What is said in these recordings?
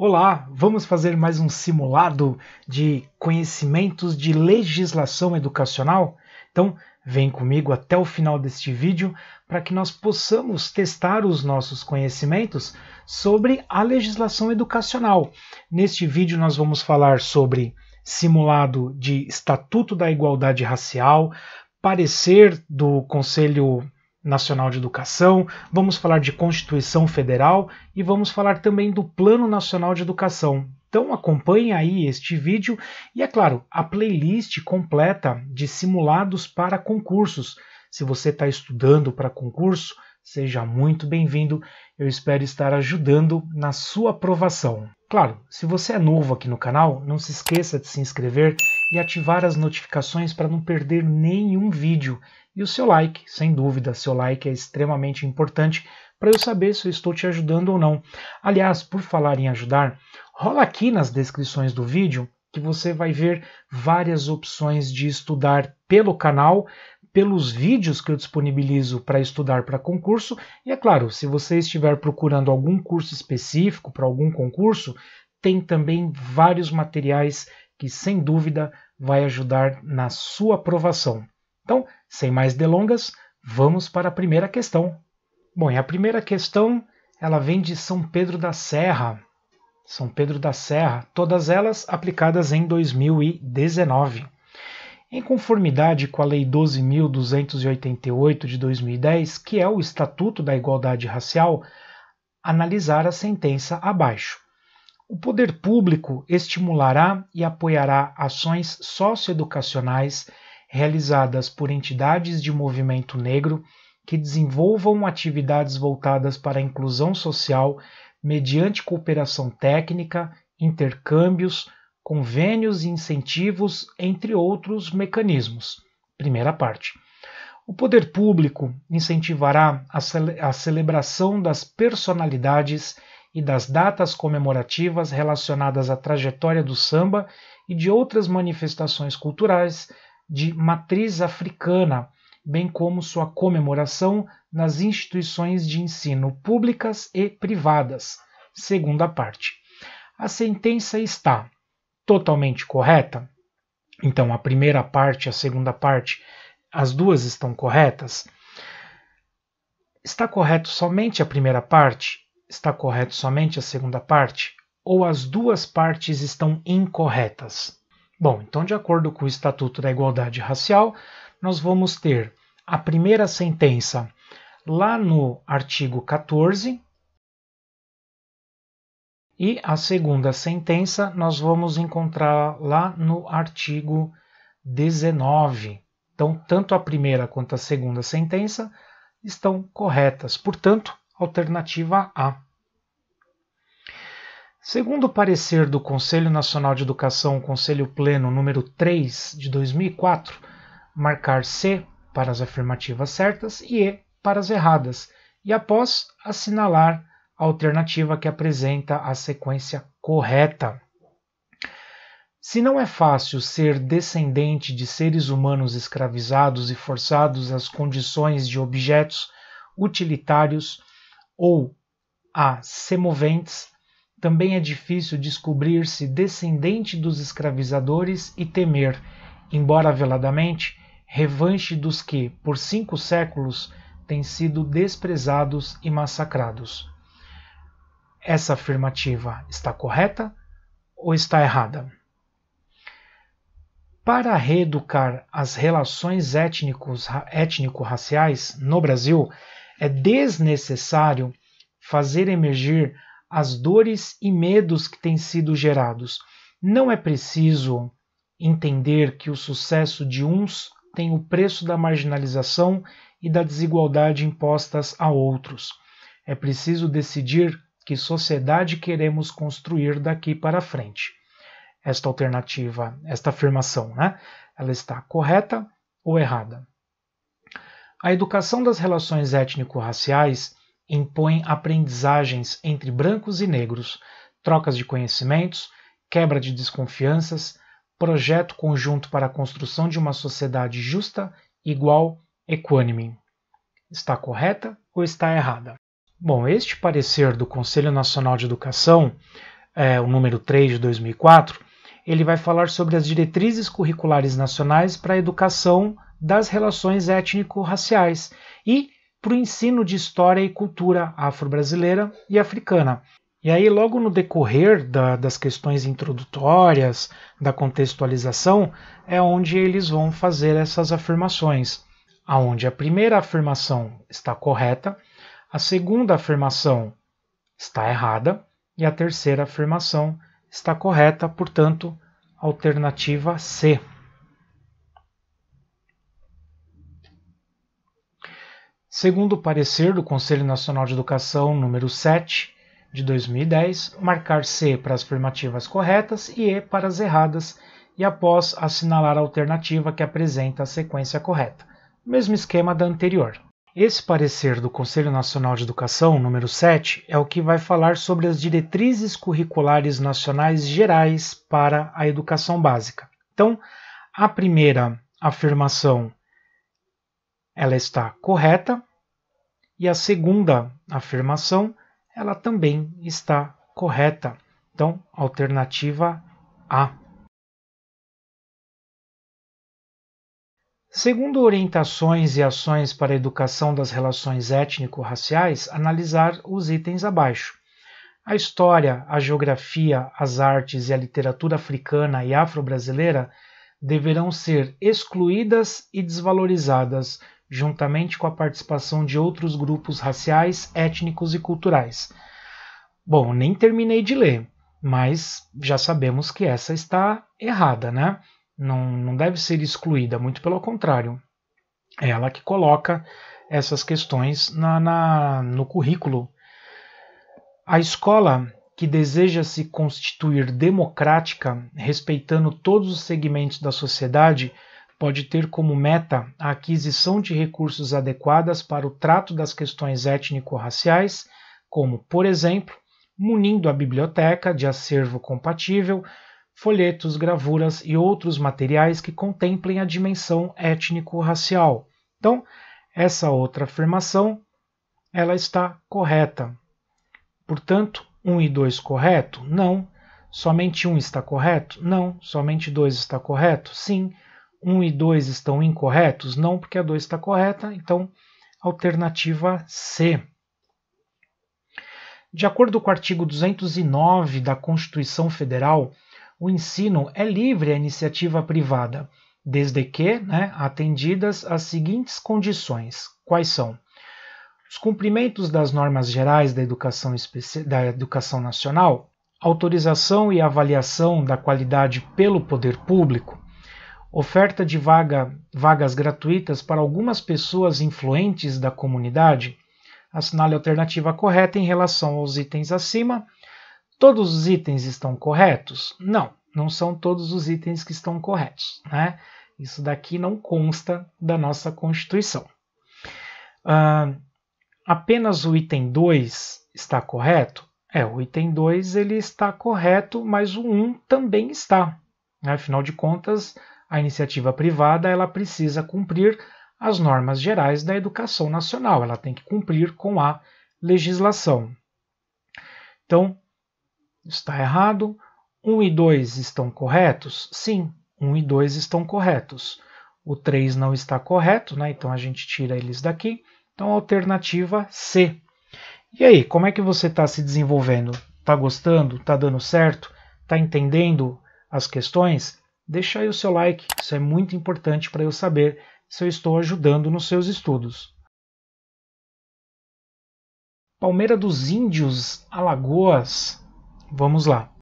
Olá, vamos fazer mais um simulado de conhecimentos de legislação educacional? Então, vem comigo até o final deste vídeo para que nós possamos testar os nossos conhecimentos sobre a legislação educacional. Neste vídeo, nós vamos falar sobre simulado de Estatuto da Igualdade Racial, parecer do Conselho Nacional de Educação, vamos falar de Constituição Federal e vamos falar também do Plano Nacional de Educação. Então acompanhe aí este vídeo e, é claro, a playlist completa de simulados para concursos. Se você está estudando para concurso, seja muito bem-vindo. Eu espero estar ajudando na sua aprovação. Claro, se você é novo aqui no canal, não se esqueça de se inscrever e ativar as notificações para não perder nenhum vídeo e o seu like. Sem dúvida, seu like é extremamente importante para eu saber se eu estou te ajudando ou não. Aliás, por falar em ajudar, rola aqui nas descrições do vídeo que você vai ver várias opções de estudar pelo canal, pelos vídeos que eu disponibilizo para estudar para concurso. E é claro, se você estiver procurando algum curso específico para algum concurso, tem também vários materiais que sem dúvida vai ajudar na sua aprovação. Então, sem mais delongas, vamos para a primeira questão. Bom, e a primeira questão, ela vem de São Pedro da Serra. São Pedro da Serra, todas elas aplicadas em 2019. Em conformidade com a Lei 12.288 de 2010, que é o Estatuto da Igualdade Racial, analisar a sentença abaixo. O poder público estimulará e apoiará ações socioeducacionais realizadas por entidades de movimento negro que desenvolvam atividades voltadas para a inclusão social mediante cooperação técnica, intercâmbios, convênios e incentivos, entre outros mecanismos. Primeira parte. O poder público incentivará a, cele a, celebração das personalidades e das datas comemorativas relacionadas à trajetória do samba e de outras manifestações culturais de matriz africana, bem como sua comemoração nas instituições de ensino públicas e privadas. Segunda parte. A sentença está totalmente correta? Então, a primeira parte e a segunda parte, as duas estão corretas? Está correto somente a primeira parte? Está correto somente a segunda parte? Ou as duas partes estão incorretas? Bom, então, de acordo com o Estatuto da Igualdade Racial, nós vamos ter a primeira sentença lá no artigo 14 e a segunda sentença nós vamos encontrar lá no artigo 19. Então, tanto a primeira quanto a segunda sentença estão corretas, portanto, alternativa A. Segundo o parecer do Conselho Nacional de Educação, Conselho Pleno número 3 de 2004, marcar C para as afirmativas certas e E para as erradas, e após assinalar a alternativa que apresenta a sequência correta. Se não é fácil ser descendente de seres humanos escravizados e forçados às condições de objetos utilitários ou a semoventes, também é difícil descobrir-se descendente dos escravizadores e temer, embora veladamente, revanche dos que, por cinco séculos, têm sido desprezados e massacrados. Essa afirmativa está correta ou está errada? Para reeducar as relações étnico-raciais no Brasil, é desnecessário fazer emergir as dores e medos que têm sido gerados. Não é preciso entender que o sucesso de uns tem o preço da marginalização e da desigualdade impostas a outros. É preciso decidir que sociedade queremos construir daqui para frente. Esta alternativa, esta afirmação, né? Ela está correta ou errada? A educação das relações étnico-raciais impõe aprendizagens entre brancos e negros, trocas de conhecimentos, quebra de desconfianças, projeto conjunto para a construção de uma sociedade justa, igual, equânime. Está correta ou está errada? Bom, este parecer do Conselho Nacional de Educação, é, o número 3 de 2004, ele vai falar sobre as diretrizes curriculares nacionais para a educação das relações étnico-raciais e para o ensino de história e cultura afro-brasileira e africana. E aí, logo no decorrer da, das questões introdutórias, da contextualização, é onde eles vão fazer essas afirmações, aonde a primeira afirmação está correta, a segunda afirmação está errada e a terceira afirmação está correta, portanto, alternativa C. Segundo o parecer do Conselho Nacional de Educação número 7 de 2010, marcar C para as afirmativas corretas e E para as erradas e após assinalar a alternativa que apresenta a sequência correta. Mesmo esquema da anterior. Esse parecer do Conselho Nacional de Educação, número 7, é o que vai falar sobre as diretrizes curriculares nacionais gerais para a educação básica. Então, a primeira afirmação ela está correta, e a segunda afirmação, ela também está correta. Então, alternativa A. Segundo orientações e ações para a educação das relações étnico-raciais, analisar os itens abaixo. A história, a geografia, as artes e a literatura africana e afro-brasileira deverão ser excluídas e desvalorizadas juntamente com a participação de outros grupos raciais, étnicos e culturais. Bom, nem terminei de ler, mas já sabemos que essa está errada, né? Não, não deve ser excluída, muito pelo contrário. É ela que coloca essas questões na, na no currículo. A escola que deseja se constituir democrática, respeitando todos os segmentos da sociedade, pode ter como meta a aquisição de recursos adequadas para o trato das questões étnico-raciais, como, por exemplo, munindo a biblioteca de acervo compatível, folhetos, gravuras e outros materiais que contemplem a dimensão étnico-racial. Então, essa outra afirmação ela está correta. Portanto, 1 um e 2 correto? Não. Somente 1 um está correto? Não. Somente 2 está correto? Sim. 1 e 2 estão incorretos? Não, porque a 2 está correta, então alternativa C. De acordo com o artigo 209 da Constituição Federal, o ensino é livre à iniciativa privada, desde que né, atendidas as seguintes condições. Quais são? Os cumprimentos das normas gerais da educação, da educação nacional, autorização e avaliação da qualidade pelo poder público, oferta de vaga, vagas gratuitas para algumas pessoas influentes da comunidade? Assinale a alternativa correta em relação aos itens acima. Todos os itens estão corretos? Não, não são todos os itens que estão corretos. Né? Isso daqui não consta da nossa Constituição. apenas o item 2 está correto? É, o item 2 ele está correto, mas o 1 um também está. Né? Afinal de contas, a iniciativa privada ela precisa cumprir as normas gerais da educação nacional, ela tem que cumprir com a legislação. Então, está errado. 1 e 2 estão corretos? Sim, 1 e 2 estão corretos. O 3 não está correto, né? então a gente tira eles daqui. Então, alternativa C. E aí, como é que você está se desenvolvendo? Está gostando? Está dando certo? Está entendendo as questões? deixa aí o seu like, isso é muito importante para eu saber se eu estou ajudando nos seus estudos. Palmeira dos Índios, Alagoas. Vamos lá.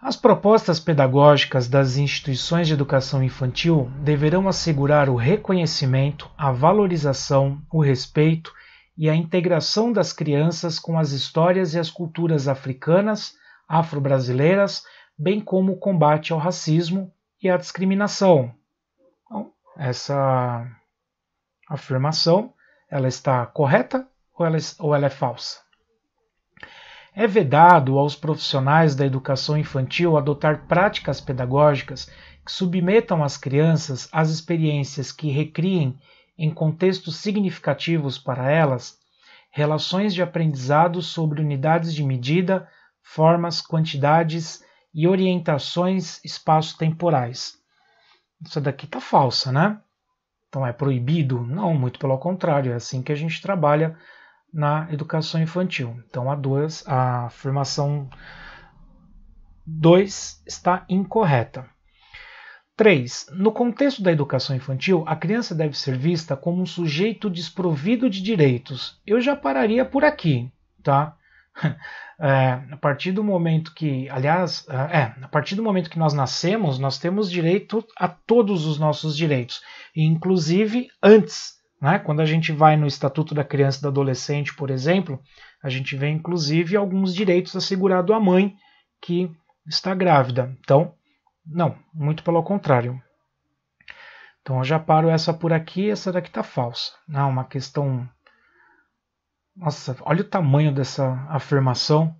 As propostas pedagógicas das instituições de educação infantil deverão assegurar o reconhecimento, a valorização, o respeito e a integração das crianças com as histórias e as culturas africanas, afro-brasileiras, bem como o combate ao racismo e à discriminação. Então, essa afirmação ela está correta ou ela, ou ela é falsa? É vedado aos profissionais da educação infantil adotar práticas pedagógicas que submetam as crianças às experiências que recriem, em contextos significativos para elas, relações de aprendizado sobre unidades de medida, formas, quantidades, e orientações espaço-temporais. Isso daqui tá falsa, né? Então é proibido? Não, muito pelo contrário, é assim que a gente trabalha na educação infantil. Então a, duas, a afirmação 2 está incorreta. 3. No contexto da educação infantil, a criança deve ser vista como um sujeito desprovido de direitos. Eu já pararia por aqui, tá? É, a partir do momento que, aliás, é, é, a partir do momento que nós nascemos, nós temos direito a todos os nossos direitos, inclusive antes. Né? Quando a gente vai no Estatuto da Criança e do Adolescente, por exemplo, a gente vê inclusive alguns direitos assegurados à mãe que está grávida. Então, não, muito pelo contrário. Então eu já paro essa por aqui, essa daqui está falsa. Não, é uma questão nossa, olha o tamanho dessa afirmação.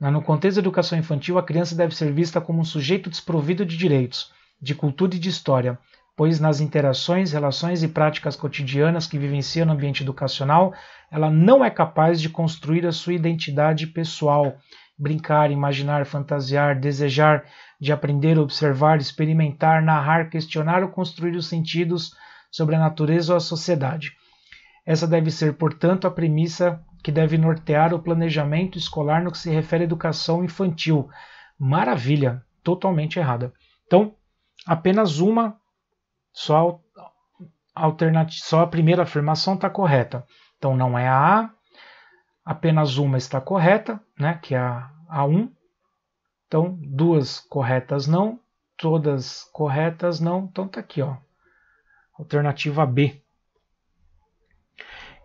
No contexto da educação infantil, a criança deve ser vista como um sujeito desprovido de direitos, de cultura e de história, pois nas interações, relações e práticas cotidianas que vivencia no ambiente educacional, ela não é capaz de construir a sua identidade pessoal, brincar, imaginar, fantasiar, desejar, de aprender, observar, experimentar, narrar, questionar ou construir os sentidos sobre a natureza ou a sociedade. Essa deve ser, portanto, a premissa que deve nortear o planejamento escolar no que se refere à educação infantil. Maravilha, totalmente errada. Então, apenas uma, só, alternativa, só a primeira afirmação está correta. Então, não é a A, apenas uma está correta, né, que é a A1. Então, duas corretas não, todas corretas não. Então, está aqui, ó, alternativa B.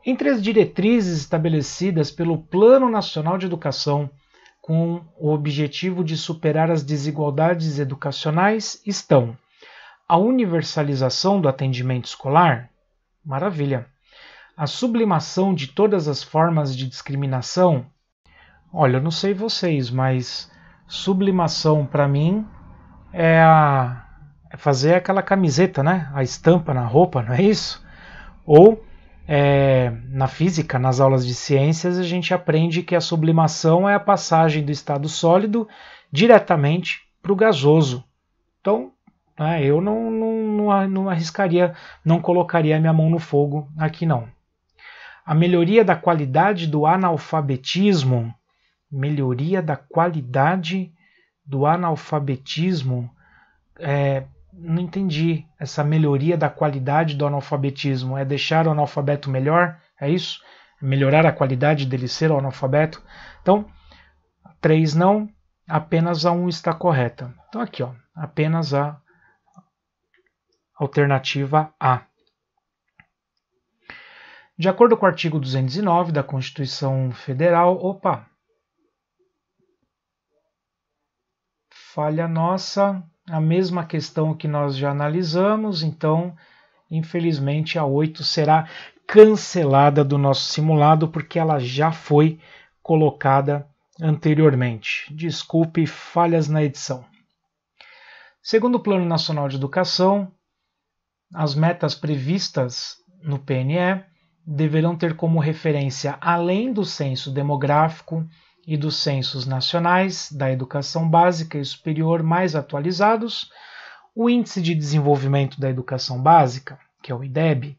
Entre as diretrizes estabelecidas pelo Plano Nacional de Educação, com o objetivo de superar as desigualdades educacionais, estão a universalização do atendimento escolar, maravilha, a sublimação de todas as formas de discriminação. Olha, eu não sei vocês, mas sublimação para mim é, a, é fazer aquela camiseta, né? A estampa na roupa, não é isso? Ou é, na física, nas aulas de ciências, a gente aprende que a sublimação é a passagem do estado sólido diretamente para o gasoso. Então, né, eu não, não, não arriscaria, não colocaria minha mão no fogo aqui não. A melhoria da qualidade do analfabetismo, melhoria da qualidade do analfabetismo, é, não entendi essa melhoria da qualidade do analfabetismo. É deixar o analfabeto melhor? É isso? É melhorar a qualidade dele ser o analfabeto? Então, três não, apenas a um está correta. Então, aqui, ó, apenas a alternativa A. De acordo com o artigo 209 da Constituição Federal, opa, falha nossa, a mesma questão que nós já analisamos, então, infelizmente, a 8 será cancelada do nosso simulado porque ela já foi colocada anteriormente. Desculpe falhas na edição. Segundo o Plano Nacional de Educação, as metas previstas no PNE deverão ter como referência, além do censo demográfico, e dos censos nacionais da educação básica e superior mais atualizados, o Índice de Desenvolvimento da Educação Básica, que é o IDEB,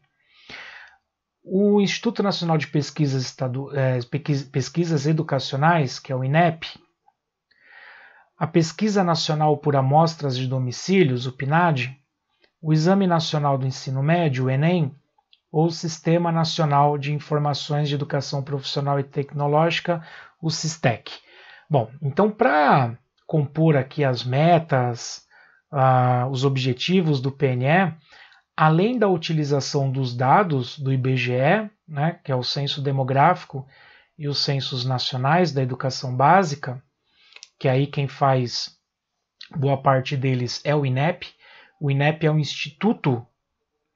o Instituto Nacional de Pesquisas, Estadu... Eh, Pesquisas Educacionais, que é o INEP, a Pesquisa Nacional por Amostras de Domicílios, o PNAD, o Exame Nacional do Ensino Médio, o ENEM, ou Sistema Nacional de Informações de Educação Profissional e Tecnológica, o Sistec. Bom, então para compor aqui as metas, uh, os objetivos do PNE, além da utilização dos dados do IBGE, né, que é o censo demográfico e os censos nacionais da educação básica, que aí quem faz boa parte deles é o INEP. O INEP é um instituto,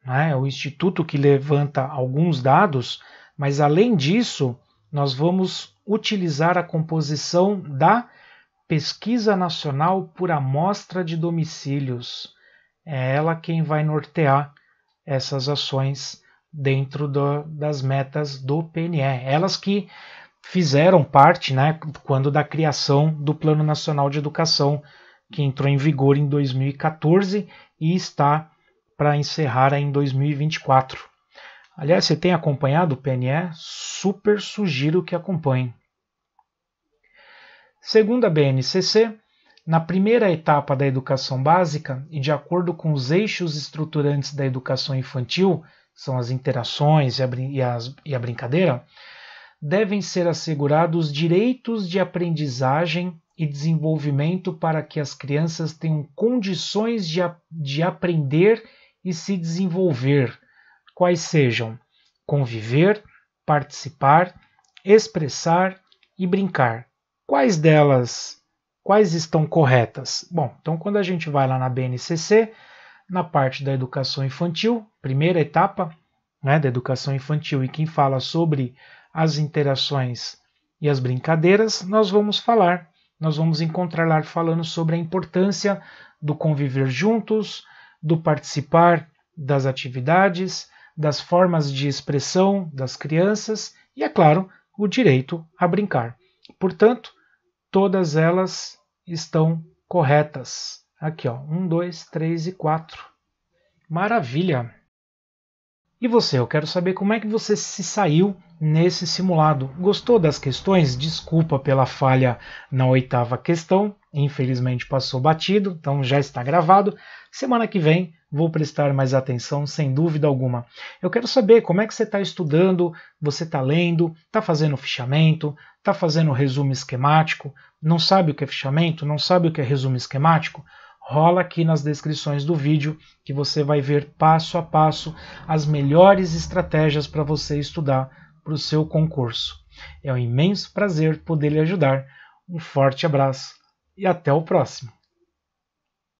né, é o instituto que levanta alguns dados, mas além disso, nós vamos utilizar a composição da Pesquisa Nacional por Amostra de Domicílios. É ela quem vai nortear essas ações dentro do, das metas do PNE. Elas que fizeram parte, né, quando da criação do Plano Nacional de Educação, que entrou em vigor em 2014 e está para encerrar em 2024. Aliás, você tem acompanhado o PNE? Super sugiro que acompanhe. Segundo a BNCC, na primeira etapa da educação básica e de acordo com os eixos estruturantes da educação infantil, são as interações e a, e as, e a brincadeira, devem ser assegurados direitos de aprendizagem e desenvolvimento para que as crianças tenham condições de, de aprender e se desenvolver, quais sejam conviver, participar, expressar e brincar, Quais delas, quais estão corretas? Bom, então quando a gente vai lá na BNCC, na parte da educação infantil, primeira etapa né, da educação infantil e quem fala sobre as interações e as brincadeiras, nós vamos falar, nós vamos encontrar lá falando sobre a importância do conviver juntos, do participar das atividades, das formas de expressão das crianças e, é claro, o direito a brincar. Portanto, todas elas estão corretas. Aqui, ó, 1, 2, 3 e 4. Maravilha! E você, eu quero saber como é que você se saiu nesse simulado. Gostou das questões? Desculpa pela falha na oitava questão, infelizmente passou batido, então já está gravado. Semana que vem vou prestar mais atenção, sem dúvida alguma. Eu quero saber como é que você está estudando, você está lendo, está fazendo fichamento, está fazendo resumo esquemático, não sabe o que é fichamento, não sabe o que é resumo esquemático? rola aqui nas descrições do vídeo que você vai ver passo a passo as melhores estratégias para você estudar para o seu concurso. É um imenso prazer poder lhe ajudar. Um forte abraço e até o próximo!